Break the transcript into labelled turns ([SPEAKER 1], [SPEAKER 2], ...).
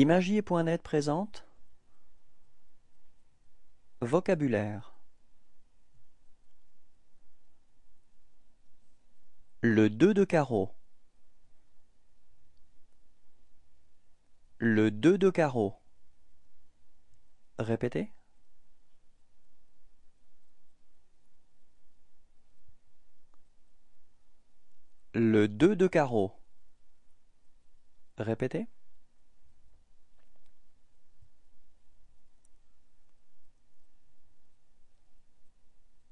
[SPEAKER 1] Imagier.net présente Vocabulaire
[SPEAKER 2] Le 2 de carreau Le 2 de carreau Répétez Le 2 de carreau Répétez